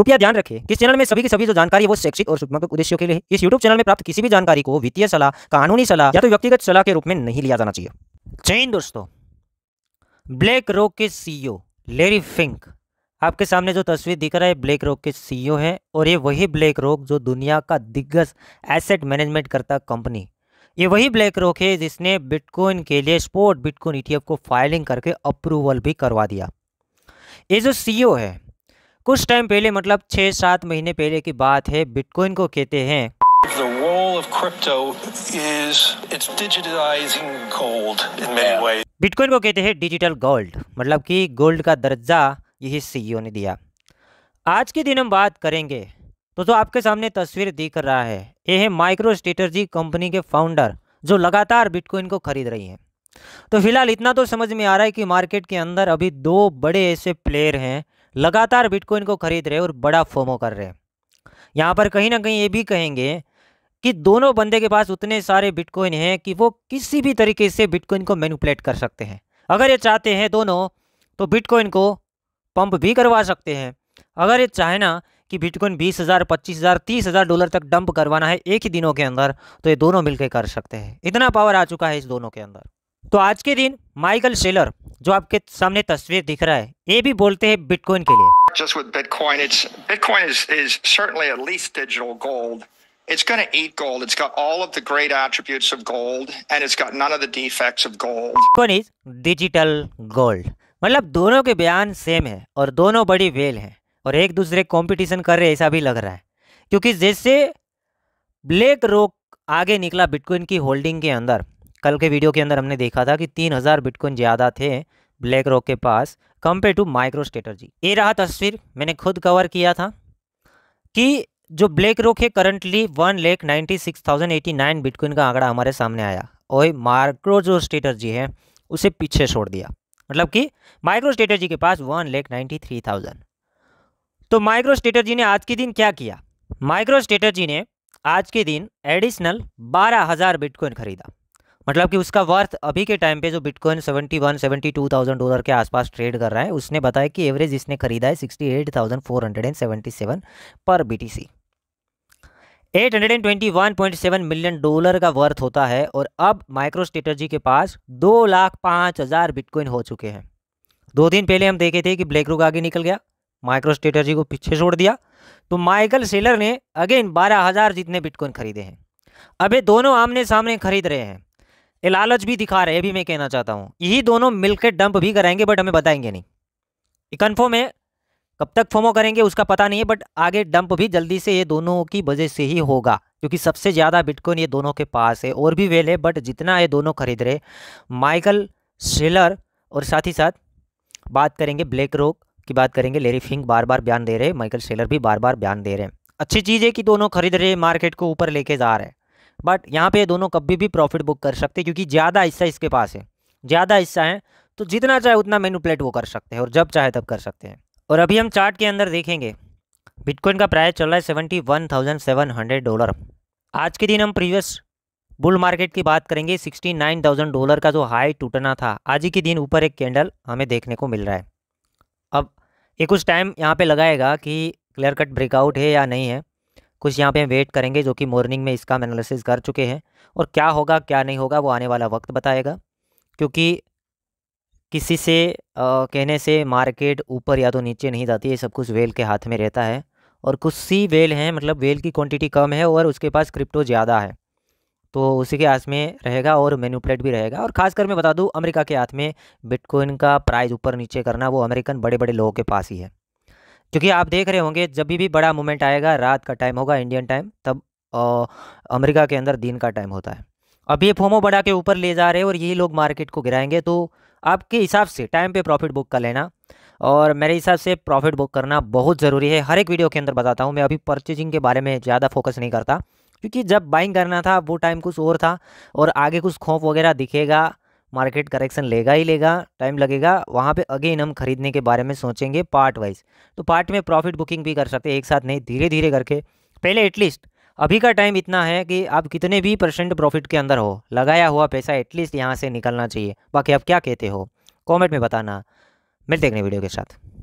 कृपया ध्यान रखें कि चैनल में सभी की सभी जो जानकारी है वो शैक्षिक और शुभात्मक उद्देश्यों के लिए इस यूट्यूब चैनल में प्राप्त किसी भी जानकारी को वित्तीय सलाह कानूनी सलाह या तो व्यक्तिगत सलाह के रूप में नहीं लिया जाना चाहिए जय हिंद दोस्तों ब्लैक रॉक के सीईओ e लेरी फिंक आपके सामने जो तस्वीर दिख रहा है ब्लैक रॉक के सीईओ e है और ये वही ब्लैक रॉक जो दुनिया का दिग्गज एसेट मैनेजमेंट करता कंपनी ये वही ब्लैक रॉक है जिसने बिटकॉइन के लिए स्पोर्ट बिटकॉइन ईटीएफ e को फाइलिंग करके अप्रूवल भी करवा दिया ये जो सीईओ है कुछ टाइम पहले मतलब छः सात महीने पहले की बात है बिटकॉइन को कहते हैं बिटकॉइन को कहते हैं डिजिटल गोल्ड मतलब कि गोल्ड का दर्जा यही सीईओ e ने दिया आज के दिन हम बात करेंगे तो जो आपके सामने तस्वीर दिख रहा है ये है माइक्रो स्ट्रेटर्जी कंपनी के फाउंडर जो लगातार बिटकॉइन को खरीद रही हैं तो फिलहाल इतना तो समझ में आ रहा है कि मार्केट के अंदर अभी दो बड़े ऐसे प्लेयर हैं लगातार बिटकॉइन को खरीद रहे और बड़ा फोमो कर रहे हैं यहाँ पर कहीं ना कहीं ये भी कहेंगे कि दोनों बंदे के पास उतने सारे बिटकॉइन हैं कि वो किसी भी तरीके से बिटकॉइन को मैनुपलेट कर सकते हैं अगर ये चाहते हैं दोनों तो बिटकॉइन को पंप भी करवा सकते हैं अगर ये चाहे ना कि बिटकॉइन बीस हज़ार पच्चीस हज़ार तीस हज़ार डॉलर तक डंप करवाना है एक ही दिनों के अंदर तो ये दोनों मिलकर कर सकते हैं इतना पावर आ चुका है इस दोनों के अंदर तो आज के दिन माइकल सेलर जो आपके सामने तस्वीर दिख रहा है ये भी बोलते हैं बिटकॉइन के लिए Just with Bitcoin, it's Bitcoin is, is certainly at least digital gold. It's going to eat gold. It's got all of the great attributes of gold, and it's got none of the defects of gold. Bitcoin is digital gold. मतलब दोनों के बयान same है और दोनों बड़ी well हैं और एक दूसरे कंपटीशन कर रहे हैं ऐसा भी लग रहा है क्योंकि जैसे ब्लैक रोक आगे निकला बिटकॉइन की होल्डिंग के अंदर कल के वीडियो के अंदर हमने देखा था कि तीन हज़ार बिटकॉइन ज़्यादा थे ब्लैक रॉक के पास कंपेयर टू माइक्रो स्ट्रेटर्जी ये रहा तस्वीर मैंने खुद कवर किया था कि जो ब्लैक रॉक है currently one lakh ninety six thousand eighty nine bitcoin का आंकड़ा हमारे सामने आया और माइक्रो जो स्ट्रेटर्जी है उसे पीछे छोड़ दिया मतलब कि माइक्रो स्ट्रेटर्जी के पास one lakh ninety three thousand तो माइक्रो स्ट्रेटर्जी ने आज के दिन क्या किया माइक्रो स्ट्रेटर्जी ने आज के दिन एडिशनल बारह हज़ार बिटकॉइन खरीदा मतलब कि उसका वर्थ अभी के टाइम पे जो बिटकॉइन 71 72,000 डॉलर के आसपास ट्रेड कर रहा है उसने बताया कि एवरेज इसने खरीदा है 68,477 पर बीटीसी 821.7 मिलियन डॉलर का वर्थ होता है और अब माइक्रो स्ट्रेटर्जी के पास दो लाख पाँच हज़ार बिटकॉइन हो चुके हैं दो दिन पहले हम देखे थे कि ब्लैक रुक आगे निकल गया माइक्रो स्ट्रेटर्जी को पीछे छोड़ दिया तो माइकल सेलर ने अगेन बारह हज़ार जितने बिटकॉइन खरीदे हैं अब ये दोनों आमने सामने खरीद रहे हैं लालच भी दिखा रहे हैं भी मैं कहना चाहता हूँ यही दोनों मिलकर डंप भी कराएंगे बट हमें बताएंगे नहीं ये कन्फर्म है कब तक फोमो करेंगे उसका पता नहीं है बट आगे डंप भी जल्दी से ये दोनों की वजह से ही होगा क्योंकि सबसे ज़्यादा बिटकॉइन ये दोनों के पास है और भी वेल है बट जितना ये दोनों खरीद रहे माइकल शेलर और साथ ही साथ बात करेंगे ब्लैक रॉक की बात करेंगे लेरी फिंग बार बार बयान दे रहे हैं माइकल शेलर भी बार बार बयान दे रहे हैं अच्छी चीज़ है कि दोनों खरीद रहे मार्केट को ऊपर लेके जा रहे हैं बट यहाँ पे दोनों कभी भी प्रॉफिट बुक कर सकते हैं क्योंकि ज़्यादा हिस्सा इसके पास है ज़्यादा हिस्सा है तो जितना चाहे उतना मैनुपलेट वो कर सकते हैं और जब चाहे तब कर सकते हैं और अभी हम चार्ट के अंदर देखेंगे बिटकॉइन का प्राइस चल रहा है seventy one thousand seven hundred dollar आज के दिन हम प्रीवियस बुल मार्केट की बात करेंगे सिक्सटी नाइन थाउजेंड डॉलर का जो हाई टूटना था आज ही के दिन ऊपर एक कैंडल हमें देखने को मिल रहा है अब ये कुछ टाइम यहाँ पे लगाएगा कि क्लियर कट ब्रेकआउट है या नहीं है कुछ यहाँ पे हम वेट करेंगे जो कि मॉर्निंग में इसका हम एनालिसिस कर चुके हैं और क्या होगा क्या नहीं होगा वो आने वाला वक्त बताएगा क्योंकि किसी से आ, कहने से मार्केट ऊपर या तो नीचे नहीं जाती है सब कुछ वेल के हाथ में रहता है और कुछ सी वेल हैं मतलब वेल की क्वांटिटी कम है और उसके पास क्रिप्टो ज़्यादा है तो उसी के हाथ में रहेगा और मैनुपलेट भी रहेगा और खासकर मैं बता दूँ अमेरिका के हाथ में बिटकॉइन का प्राइस ऊपर नीचे करना वो अमेरिकन बड़े बड़े लोगों के पास ही है क्योंकि आप देख रहे होंगे जब भी बड़ा मूवमेंट आएगा रात का टाइम होगा इंडियन टाइम तब अमेरिका के अंदर दिन का टाइम होता है अब ये फोमो बढ़ा के ऊपर ले जा रहे हैं और यही लोग मार्केट को गिराएंगे तो आपके हिसाब से टाइम पे प्रॉफिट बुक कर लेना और मेरे हिसाब से प्रॉफिट बुक करना बहुत ज़रूरी है हर एक वीडियो के अंदर बताता हूँ मैं अभी परचेजिंग के बारे में ज़्यादा फोकस नहीं करता क्योंकि जब बाइंग करना था वो टाइम कुछ और था और आगे कुछ खौफ वगैरह दिखेगा मार्केट करेक्शन लेगा ही लेगा टाइम लगेगा वहाँ पे अगेन हम खरीदने के बारे में सोचेंगे पार्ट वाइज तो पार्ट में प्रॉफिट बुकिंग भी कर सकते हैं एक साथ नहीं धीरे धीरे करके पहले एटलीस्ट अभी का टाइम इतना है कि आप कितने भी परसेंट प्रॉफिट के अंदर हो लगाया हुआ पैसा एटलीस्ट यहाँ से निकलना चाहिए बाकी आप क्या कहते हो कॉमेंट में बताना मिलते हैं वीडियो के साथ